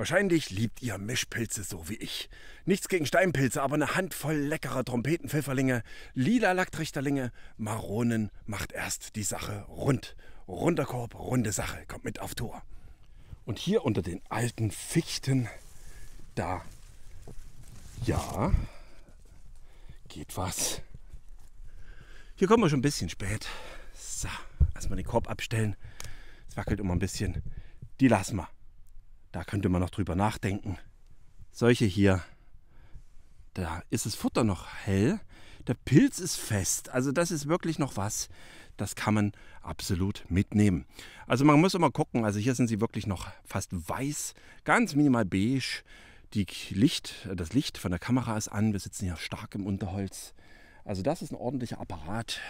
Wahrscheinlich liebt ihr Mischpilze so wie ich. Nichts gegen Steinpilze, aber eine Handvoll leckerer Trompetenpfifferlinge, lila Lacktrichterlinge, Maronen macht erst die Sache rund. Runder Korb, runde Sache, kommt mit auf Tour. Und hier unter den alten Fichten, da, ja, geht was. Hier kommen wir schon ein bisschen spät. So, erstmal den Korb abstellen. Es wackelt immer ein bisschen. Die lassen wir. Da könnte man noch drüber nachdenken. Solche hier, da ist das Futter noch hell, der Pilz ist fest. Also das ist wirklich noch was, das kann man absolut mitnehmen. Also man muss immer gucken, also hier sind sie wirklich noch fast weiß, ganz minimal beige. Die Licht, das Licht von der Kamera ist an, wir sitzen hier stark im Unterholz. Also das ist ein ordentlicher Apparat,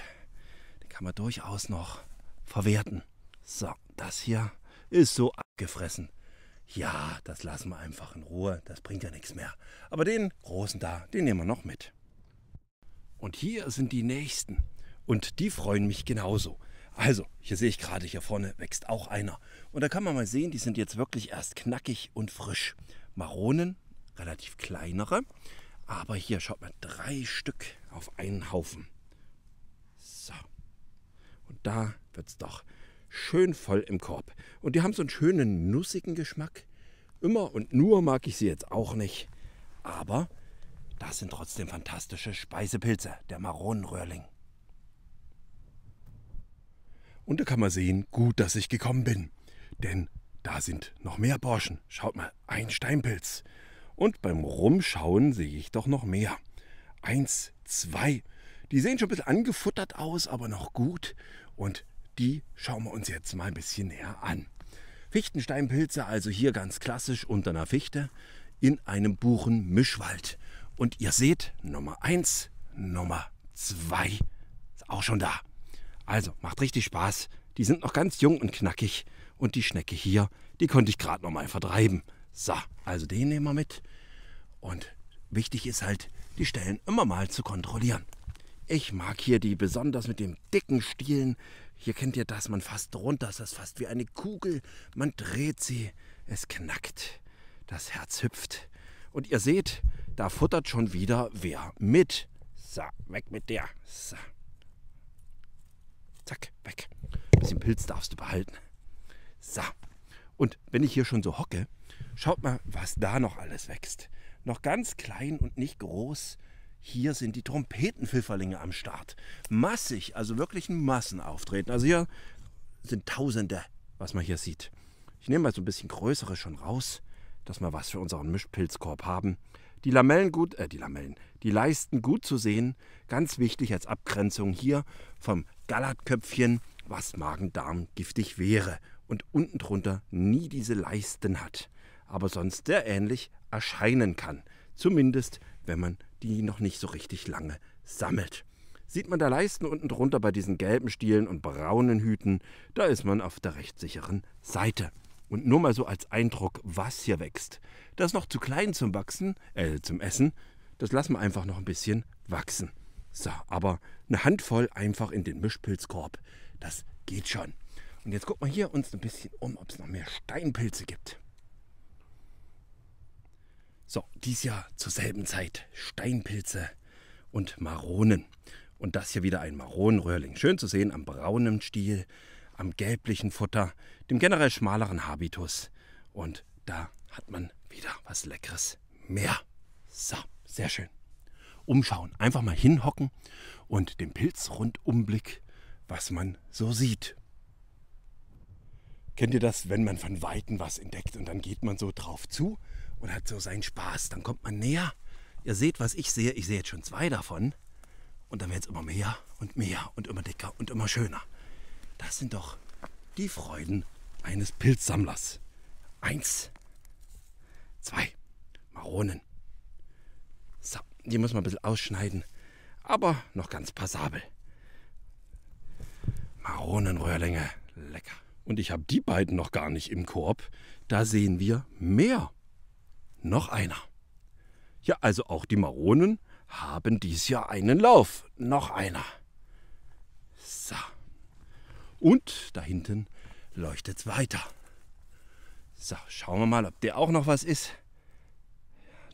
den kann man durchaus noch verwerten. So, das hier ist so abgefressen ja, das lassen wir einfach in Ruhe, das bringt ja nichts mehr. Aber den großen da, den nehmen wir noch mit. Und hier sind die nächsten. Und die freuen mich genauso. Also, hier sehe ich gerade, hier vorne wächst auch einer. Und da kann man mal sehen, die sind jetzt wirklich erst knackig und frisch. Maronen, relativ kleinere. Aber hier, schaut mal, drei Stück auf einen Haufen. So. Und da wird es doch schön voll im Korb. Und die haben so einen schönen, nussigen Geschmack. Immer und nur mag ich sie jetzt auch nicht. Aber das sind trotzdem fantastische Speisepilze, der Maronenröhrling. Und da kann man sehen, gut, dass ich gekommen bin. Denn da sind noch mehr Borschen. Schaut mal, ein Steinpilz. Und beim Rumschauen sehe ich doch noch mehr. Eins, zwei. Die sehen schon ein bisschen angefuttert aus, aber noch gut. Und die schauen wir uns jetzt mal ein bisschen näher an. Fichtensteinpilze, also hier ganz klassisch unter einer Fichte in einem Buchenmischwald. Und ihr seht, Nummer 1, Nummer 2 ist auch schon da. Also macht richtig Spaß. Die sind noch ganz jung und knackig. Und die Schnecke hier, die konnte ich gerade noch mal vertreiben. So, also den nehmen wir mit. Und wichtig ist halt, die Stellen immer mal zu kontrollieren. Ich mag hier die besonders mit den dicken Stielen. Hier kennt ihr das, man fasst runter, es ist fast wie eine Kugel. Man dreht sie, es knackt, das Herz hüpft. Und ihr seht, da futtert schon wieder wer mit. So, weg mit der. So. Zack, weg. Ein bisschen Pilz darfst du behalten. So. Und wenn ich hier schon so hocke, schaut mal, was da noch alles wächst. Noch ganz klein und nicht groß. Hier sind die Trompetenpfifferlinge am Start. Massig, also wirklich ein Massenauftreten. Also hier sind Tausende, was man hier sieht. Ich nehme mal so ein bisschen größere schon raus, dass wir was für unseren Mischpilzkorb haben. Die Lamellen gut, äh, die Lamellen, die Leisten gut zu sehen. Ganz wichtig als Abgrenzung hier vom Gallertköpfchen, was Magen-Darm giftig wäre und unten drunter nie diese Leisten hat, aber sonst sehr ähnlich erscheinen kann. Zumindest, wenn man die noch nicht so richtig lange sammelt. Sieht man da Leisten unten drunter bei diesen gelben Stielen und braunen Hüten, da ist man auf der recht sicheren Seite. Und nur mal so als Eindruck, was hier wächst. Das ist noch zu klein zum Wachsen, äh, zum Essen. Das lassen wir einfach noch ein bisschen wachsen. So, aber eine Handvoll einfach in den Mischpilzkorb. Das geht schon. Und jetzt gucken wir hier uns ein bisschen um, ob es noch mehr Steinpilze gibt. So, dies Jahr zur selben Zeit Steinpilze und Maronen. Und das hier wieder ein Maronenröhrling. Schön zu sehen am braunen Stiel, am gelblichen Futter, dem generell schmaleren Habitus. Und da hat man wieder was Leckeres mehr. So, sehr schön. Umschauen, einfach mal hinhocken und den Pilzrundumblick, was man so sieht. Kennt ihr das, wenn man von Weitem was entdeckt und dann geht man so drauf zu und hat so seinen Spaß. Dann kommt man näher. Ihr seht, was ich sehe. Ich sehe jetzt schon zwei davon. Und dann wird es immer mehr und mehr und immer dicker und immer schöner. Das sind doch die Freuden eines Pilzsammlers. Eins, zwei, Maronen. So, die muss man ein bisschen ausschneiden, aber noch ganz passabel. Maronenröhrlinge, lecker. Und ich habe die beiden noch gar nicht im Korb. Da sehen wir mehr noch einer. Ja, also auch die Maronen haben dies Jahr einen Lauf. Noch einer. So. Und da hinten leuchtet es weiter. So, schauen wir mal, ob der auch noch was ist.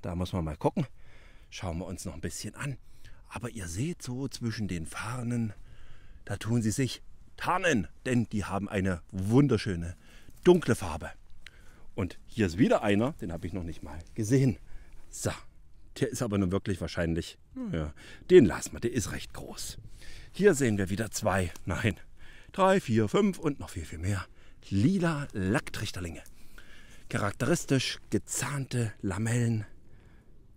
Da muss man mal gucken. Schauen wir uns noch ein bisschen an. Aber ihr seht so zwischen den Farnen, da tun sie sich tarnen, denn die haben eine wunderschöne dunkle Farbe. Und hier ist wieder einer, den habe ich noch nicht mal gesehen. So, der ist aber nur wirklich wahrscheinlich, naja, hm. den lassen wir, der ist recht groß. Hier sehen wir wieder zwei, nein, drei, vier, fünf und noch viel, viel mehr. Lila Lacktrichterlinge. Charakteristisch gezahnte Lamellen,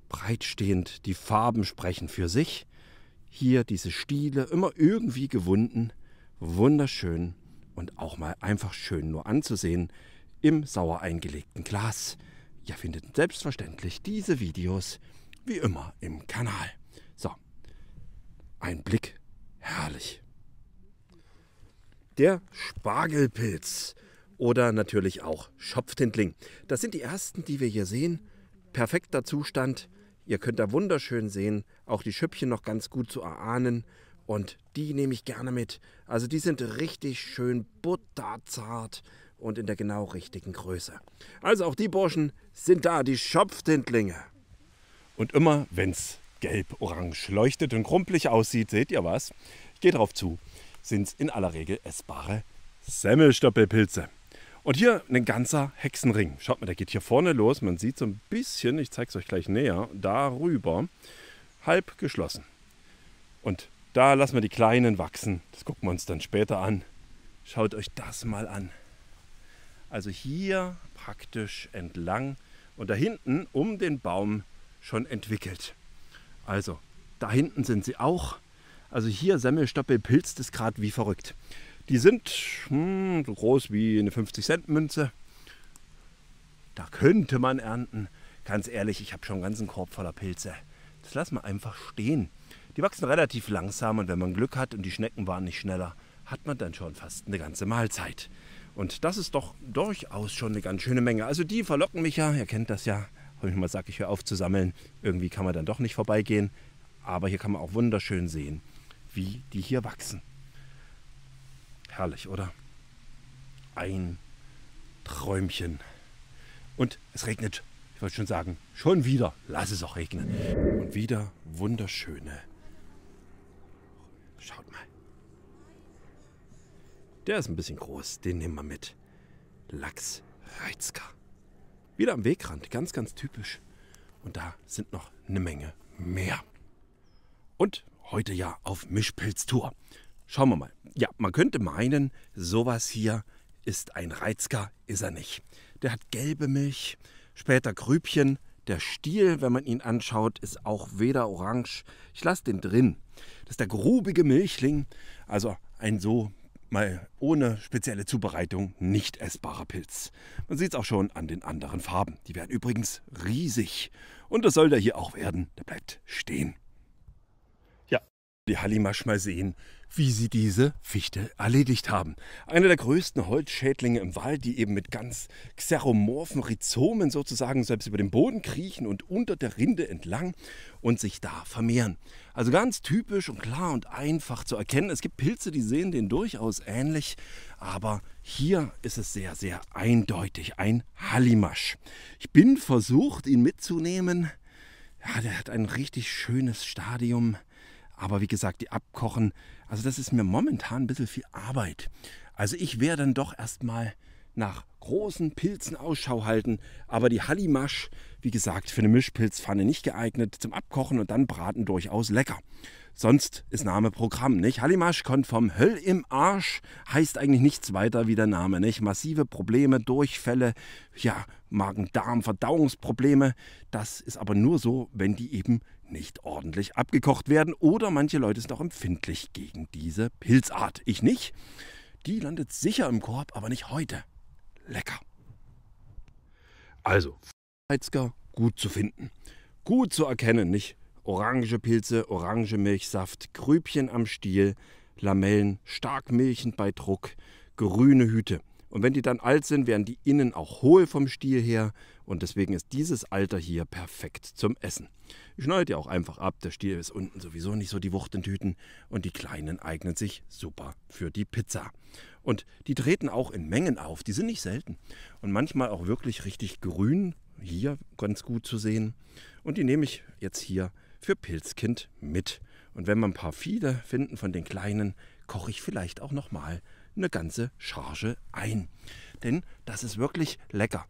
breitstehend, die Farben sprechen für sich. Hier diese Stiele, immer irgendwie gewunden, wunderschön und auch mal einfach schön nur anzusehen im sauer eingelegten Glas. Ihr findet selbstverständlich diese Videos wie immer im Kanal. So, ein Blick, herrlich. Der Spargelpilz oder natürlich auch Schopftintling. Das sind die ersten, die wir hier sehen. Perfekter Zustand. Ihr könnt da wunderschön sehen, auch die Schöppchen noch ganz gut zu erahnen. Und die nehme ich gerne mit. Also die sind richtig schön butterzart und in der genau richtigen Größe. Also auch die Burschen sind da, die Schopftintlinge. Und immer wenn's gelb-orange leuchtet und krumplig aussieht, seht ihr was? Geht gehe drauf zu, sind's in aller Regel essbare Semmelstoppelpilze. Und hier ein ganzer Hexenring. Schaut mal, der geht hier vorne los. Man sieht so ein bisschen, ich zeige es euch gleich näher, darüber halb geschlossen. Und da lassen wir die Kleinen wachsen. Das gucken wir uns dann später an. Schaut euch das mal an. Also hier praktisch entlang und da hinten um den Baum schon entwickelt. Also da hinten sind sie auch. Also hier Semmelstoppelpilz ist gerade wie verrückt. Die sind hm, so groß wie eine 50 Cent Münze. Da könnte man ernten. Ganz ehrlich, ich habe schon einen ganzen Korb voller Pilze. Das lassen wir einfach stehen. Die wachsen relativ langsam und wenn man Glück hat und die Schnecken waren nicht schneller, hat man dann schon fast eine ganze Mahlzeit. Und das ist doch durchaus schon eine ganz schöne Menge. Also die verlocken mich ja, ihr kennt das ja, wenn ich mal sage, ich höre auf zu sammeln, irgendwie kann man dann doch nicht vorbeigehen. Aber hier kann man auch wunderschön sehen, wie die hier wachsen. Herrlich, oder? Ein Träumchen. Und es regnet, ich wollte schon sagen, schon wieder, lass es auch regnen. Und wieder wunderschöne. Schaut mal. Der ist ein bisschen groß, den nehmen wir mit. Lachs Reizka. Wieder am Wegrand, ganz, ganz typisch. Und da sind noch eine Menge mehr. Und heute ja auf Mischpilztour. Schauen wir mal. Ja, man könnte meinen, sowas hier ist ein Reizka, ist er nicht. Der hat gelbe Milch, später Grübchen. Der Stiel, wenn man ihn anschaut, ist auch weder orange. Ich lasse den drin. Das ist der grubige Milchling, also ein so mal ohne spezielle Zubereitung nicht essbarer Pilz. Man sieht es auch schon an den anderen Farben. Die werden übrigens riesig. Und das soll der hier auch werden. Der bleibt stehen. Ja, die Hallimasch mal sehen, wie sie diese Fichte erledigt haben. Einer der größten Holzschädlinge im Wald, die eben mit ganz xeromorphen Rhizomen sozusagen selbst über den Boden kriechen und unter der Rinde entlang und sich da vermehren. Also ganz typisch und klar und einfach zu erkennen. Es gibt Pilze, die sehen den durchaus ähnlich, aber hier ist es sehr, sehr eindeutig ein Hallimasch. Ich bin versucht, ihn mitzunehmen. Ja, der hat ein richtig schönes Stadium. Aber wie gesagt, die Abkochen also das ist mir momentan ein bisschen viel Arbeit. Also ich wäre dann doch erstmal nach großen Pilzen Ausschau halten, aber die Hallimasch, wie gesagt, für eine Mischpilzpfanne nicht geeignet, zum Abkochen und dann braten durchaus lecker. Sonst ist Name Programm, nicht? Halimasch kommt vom Höll im Arsch, heißt eigentlich nichts weiter wie der Name, nicht? Massive Probleme, Durchfälle, ja, Magen-Darm, Verdauungsprobleme. Das ist aber nur so, wenn die eben nicht ordentlich abgekocht werden oder manche Leute sind auch empfindlich gegen diese Pilzart. Ich nicht. Die landet sicher im Korb, aber nicht heute. Lecker. Also, Heizger gut zu finden, gut zu erkennen, nicht? Orangepilze, Orangemilchsaft, Grübchen am Stiel, Lamellen, stark milchend bei Druck, grüne Hüte. Und wenn die dann alt sind, werden die innen auch hohl vom Stiel her und deswegen ist dieses Alter hier perfekt zum Essen. Ich schneide die auch einfach ab, der Stiel ist unten sowieso nicht so die Wucht in Tüten und die kleinen eignen sich super für die Pizza. Und die treten auch in Mengen auf, die sind nicht selten und manchmal auch wirklich richtig grün, hier ganz gut zu sehen. Und die nehme ich jetzt hier für Pilzkind mit. Und wenn wir ein paar Fiede finden von den kleinen, koche ich vielleicht auch nochmal eine ganze Charge ein. Denn das ist wirklich lecker.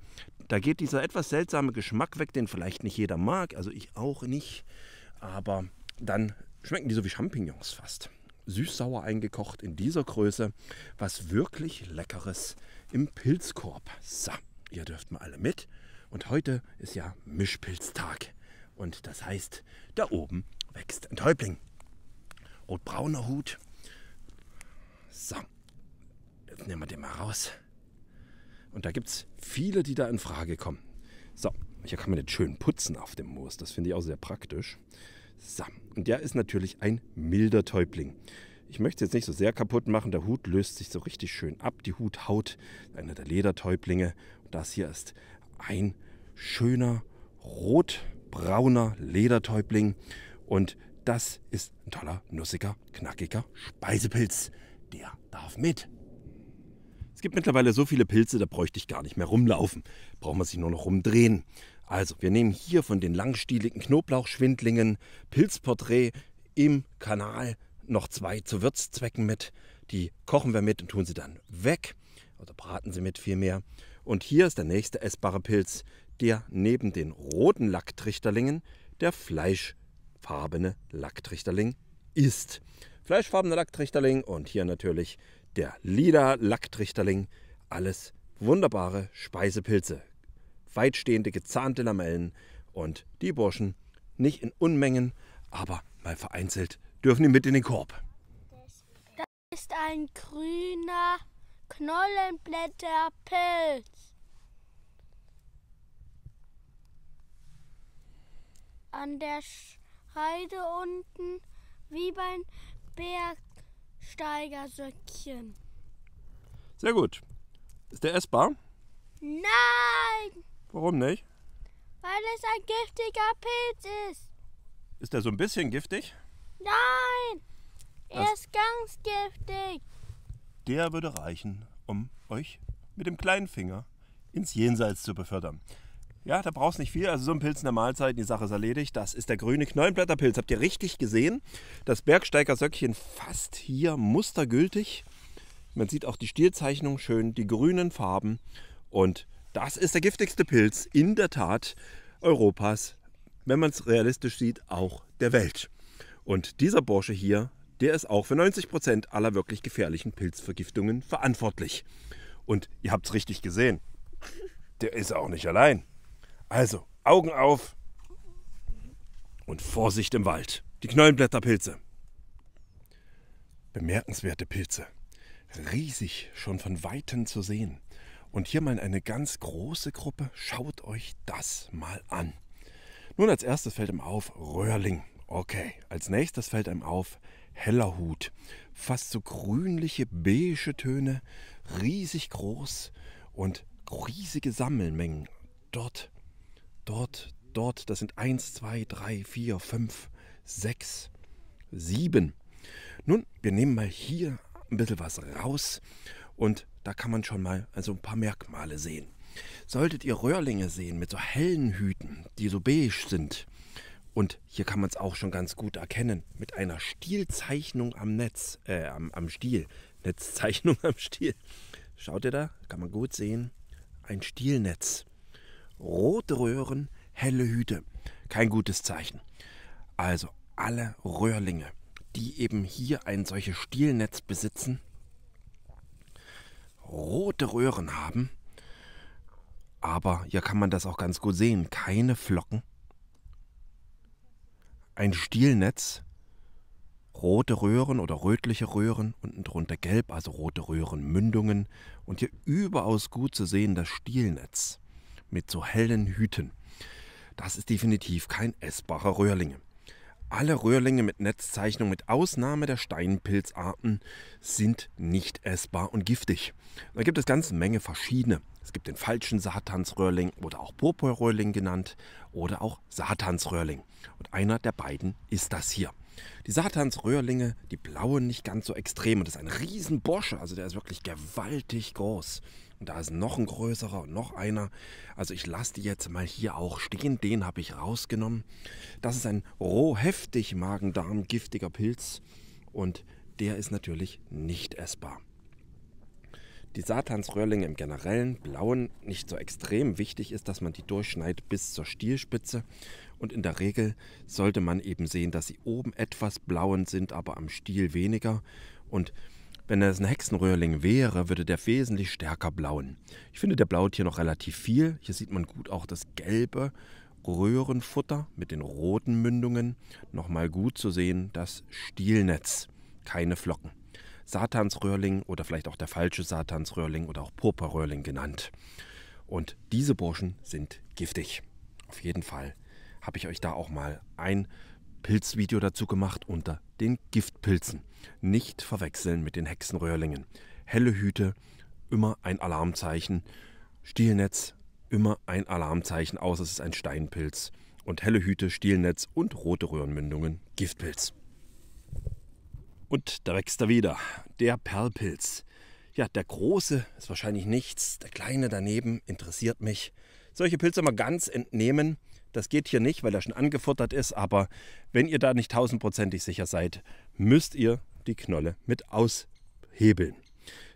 Da geht dieser etwas seltsame Geschmack weg, den vielleicht nicht jeder mag, also ich auch nicht. Aber dann schmecken die so wie Champignons fast. Süß-sauer eingekocht in dieser Größe. Was wirklich Leckeres im Pilzkorb. So, ihr dürft mal alle mit. Und heute ist ja Mischpilztag. Und das heißt, da oben wächst ein Täubling. Rotbrauner Hut. So, jetzt nehmen wir den mal raus. Und da gibt es viele, die da in Frage kommen. So, hier kann man jetzt schön putzen auf dem Moos. Das finde ich auch sehr praktisch. So, und der ist natürlich ein milder Täubling. Ich möchte es jetzt nicht so sehr kaputt machen. Der Hut löst sich so richtig schön ab. Die Huthaut, einer der Ledertäublinge. Und das hier ist ein schöner Rot brauner Ledertäubling. Und das ist ein toller, nussiger, knackiger Speisepilz. Der darf mit. Es gibt mittlerweile so viele Pilze, da bräuchte ich gar nicht mehr rumlaufen. Braucht man sich nur noch rumdrehen. Also, wir nehmen hier von den langstieligen Knoblauchschwindlingen Pilzporträt im Kanal noch zwei zu Würzzwecken mit. Die kochen wir mit und tun sie dann weg oder braten sie mit vielmehr. Und hier ist der nächste essbare Pilz, dir neben den roten Lacktrichterlingen der fleischfarbene Lacktrichterling ist. Fleischfarbene Lacktrichterling und hier natürlich der lila Lacktrichterling. Alles wunderbare Speisepilze. Weitstehende gezahnte Lamellen und die Burschen nicht in Unmengen, aber mal vereinzelt dürfen die mit in den Korb. Das ist ein grüner Knollenblätterpilz. an der Heide unten wie beim Bergsteigersöckchen. Sehr gut. Ist der essbar? Nein! Warum nicht? Weil es ein giftiger Pilz ist. Ist der so ein bisschen giftig? Nein! Er das ist ganz giftig. Der würde reichen, um euch mit dem kleinen Finger ins Jenseits zu befördern. Ja, da brauchst nicht viel. Also so ein Pilz in der Mahlzeit, die Sache ist erledigt. Das ist der grüne Knollenblätterpilz. Habt ihr richtig gesehen? Das Bergsteigersöckchen fast hier mustergültig. Man sieht auch die Stielzeichnung schön, die grünen Farben. Und das ist der giftigste Pilz in der Tat Europas, wenn man es realistisch sieht, auch der Welt. Und dieser Bursche hier, der ist auch für 90% Prozent aller wirklich gefährlichen Pilzvergiftungen verantwortlich. Und ihr habt es richtig gesehen, der ist auch nicht allein. Also, Augen auf und Vorsicht im Wald. Die Knollenblätterpilze. Bemerkenswerte Pilze. Riesig, schon von Weitem zu sehen. Und hier mal eine ganz große Gruppe. Schaut euch das mal an. Nun als erstes fällt ihm auf Röhrling. Okay, als nächstes fällt einem auf heller Hut. Fast so grünliche, beige Töne, riesig groß und riesige Sammelmengen. Dort Dort, dort, das sind 1, 2, 3, 4, 5, 6, 7. Nun, wir nehmen mal hier ein bisschen was raus und da kann man schon mal also ein paar Merkmale sehen. Solltet ihr Röhrlinge sehen mit so hellen Hüten, die so beige sind, und hier kann man es auch schon ganz gut erkennen, mit einer Stielzeichnung am Netz, äh, am, am Stiel, Netzzeichnung am Stiel. Schaut ihr da? Kann man gut sehen. Ein Stielnetz rote Röhren, helle Hüte. Kein gutes Zeichen. Also alle Röhrlinge, die eben hier ein solches Stielnetz besitzen, rote Röhren haben, aber hier kann man das auch ganz gut sehen, keine Flocken. Ein Stielnetz, rote Röhren oder rötliche Röhren, unten drunter gelb, also rote Röhrenmündungen und hier überaus gut zu sehen das Stielnetz mit so hellen Hüten. Das ist definitiv kein essbarer Röhrlinge. Alle Röhrlinge mit Netzzeichnung mit Ausnahme der Steinpilzarten sind nicht essbar und giftig. Da gibt es ganze Menge verschiedene. Es gibt den falschen Satansröhrling oder auch Purpurröhrling genannt oder auch Satansröhrling. Und einer der beiden ist das hier. Die Satansröhrlinge, die blauen nicht ganz so extrem und das ist ein Riesenbursche, also der ist wirklich gewaltig groß. Und da ist noch ein größerer und noch einer. Also ich lasse die jetzt mal hier auch stehen. Den habe ich rausgenommen. Das ist ein roh heftig Magen-Darm giftiger Pilz. Und der ist natürlich nicht essbar. Die Satansröhrlinge im generellen blauen nicht so extrem wichtig ist, dass man die durchschneidet bis zur Stielspitze und in der Regel sollte man eben sehen, dass sie oben etwas blauen sind, aber am Stiel weniger und wenn es ein Hexenröhrling wäre, würde der wesentlich stärker blauen. Ich finde, der blaut hier noch relativ viel. Hier sieht man gut auch das gelbe Röhrenfutter mit den roten Mündungen. Nochmal gut zu sehen, das Stielnetz, keine Flocken. Satansröhrling oder vielleicht auch der falsche Satansröhrling oder auch Purpurröhrling genannt. Und diese Burschen sind giftig. Auf jeden Fall habe ich euch da auch mal ein Pilzvideo dazu gemacht unter den Giftpilzen. Nicht verwechseln mit den Hexenröhrlingen. Helle Hüte, immer ein Alarmzeichen. Stielnetz, immer ein Alarmzeichen, außer es ist ein Steinpilz. Und helle Hüte, Stielnetz und rote Röhrenmündungen, Giftpilz. Und da wächst er wieder, der Perlpilz. Ja, der große ist wahrscheinlich nichts, der kleine daneben interessiert mich. Solche Pilze mal ganz entnehmen. Das geht hier nicht, weil er schon angefuttert ist. Aber wenn ihr da nicht tausendprozentig sicher seid, müsst ihr die Knolle mit aushebeln.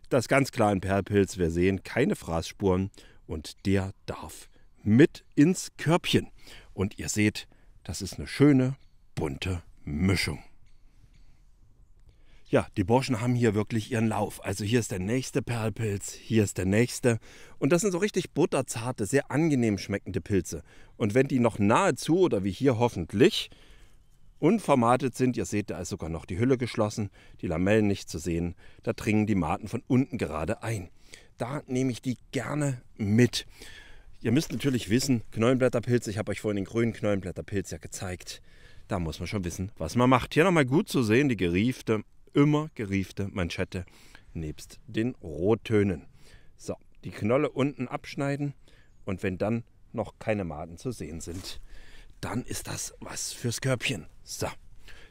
Das ist ganz klar ein Perlpilz. Wir sehen keine Fraßspuren und der darf mit ins Körbchen. Und ihr seht, das ist eine schöne, bunte Mischung ja, die Burschen haben hier wirklich ihren Lauf. Also hier ist der nächste Perlpilz, hier ist der nächste. Und das sind so richtig butterzarte, sehr angenehm schmeckende Pilze. Und wenn die noch nahezu oder wie hier hoffentlich unformatet sind, ihr seht, da ist sogar noch die Hülle geschlossen, die Lamellen nicht zu sehen, da dringen die Maten von unten gerade ein. Da nehme ich die gerne mit. Ihr müsst natürlich wissen, Knollenblätterpilze, ich habe euch vorhin den grünen Knollenblätterpilz ja gezeigt. Da muss man schon wissen, was man macht. Hier nochmal gut zu sehen, die geriefte immer geriefte Manschette nebst den Rottönen. So, die Knolle unten abschneiden und wenn dann noch keine Maden zu sehen sind, dann ist das was fürs Körbchen. So,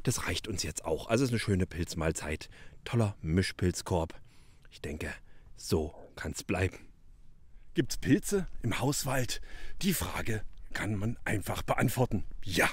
das reicht uns jetzt auch. Also es ist eine schöne Pilzmahlzeit. Toller Mischpilzkorb. Ich denke, so kann es bleiben. Gibt's Pilze im Hauswald? Die Frage kann man einfach beantworten. Ja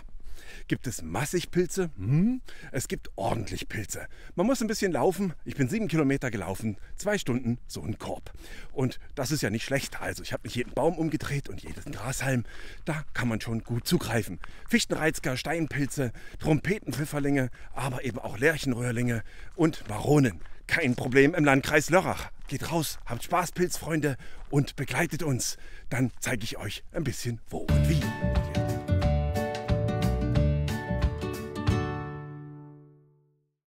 gibt es massig Pilze, hm, es gibt ordentlich Pilze. Man muss ein bisschen laufen. Ich bin sieben Kilometer gelaufen, zwei Stunden so ein Korb. Und das ist ja nicht schlecht. Also ich habe mich jeden Baum umgedreht und jeden Grashalm. Da kann man schon gut zugreifen. Fichtenreizker, Steinpilze, Trompetenpfifferlinge, aber eben auch Lärchenröhrlinge und Maronen. Kein Problem im Landkreis Lörrach. Geht raus, habt Spaß, Pilzfreunde, und begleitet uns. Dann zeige ich euch ein bisschen wo und wie.